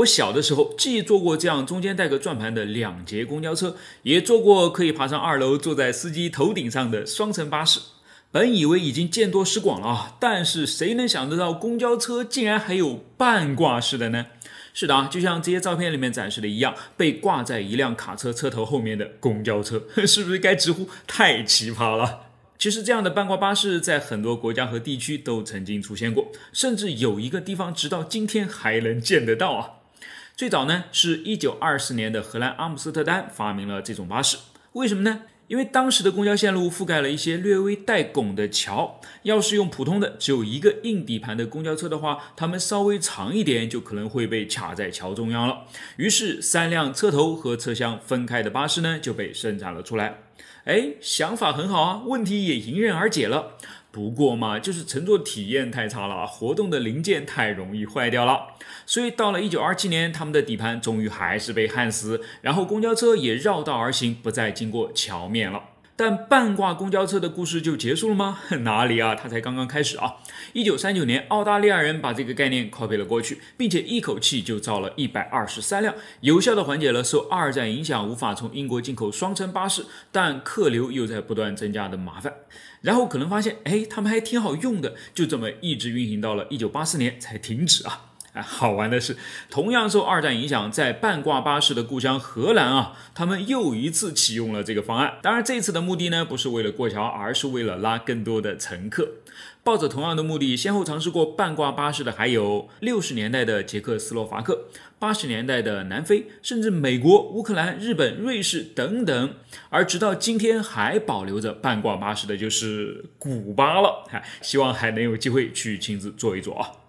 我小的时候，既坐过这样中间带个转盘的两节公交车，也坐过可以爬上二楼坐在司机头顶上的双层巴士。本以为已经见多识广了啊，但是谁能想得到公交车竟然还有半挂式的呢？是的，啊，就像这些照片里面展示的一样，被挂在一辆卡车车头后面的公交车，是不是该直呼太奇葩了？其实这样的半挂巴士在很多国家和地区都曾经出现过，甚至有一个地方直到今天还能见得到啊。最早呢，是一九二四年的荷兰阿姆斯特丹发明了这种巴士。为什么呢？因为当时的公交线路覆盖了一些略微带拱的桥，要是用普通的只有一个硬底盘的公交车的话，它们稍微长一点就可能会被卡在桥中央了。于是，三辆车头和车厢分开的巴士呢，就被生产了出来。哎，想法很好啊，问题也迎刃而解了。不过嘛，就是乘坐体验太差了，活动的零件太容易坏掉了，所以到了一九二七年，他们的底盘终于还是被焊死，然后公交车也绕道而行，不再经过桥面了。但半挂公交车的故事就结束了吗？哪里啊，它才刚刚开始啊！一九三九年，澳大利亚人把这个概念 copy 了过去，并且一口气就造了一百二十三辆，有效地缓解了受二战影响无法从英国进口双层巴士，但客流又在不断增加的麻烦。然后可能发现，哎，他们还挺好用的，就这么一直运行到了一九八四年才停止啊。好玩的是，同样受二战影响，在半挂巴士的故乡荷兰啊，他们又一次启用了这个方案。当然，这次的目的呢，不是为了过桥，而是为了拉更多的乘客。抱着同样的目的，先后尝试过半挂巴士的还有六十年代的捷克斯洛伐克、八十年代的南非，甚至美国、乌克兰、日本、瑞士等等。而直到今天还保留着半挂巴士的，就是古巴了。希望还能有机会去亲自坐一坐啊。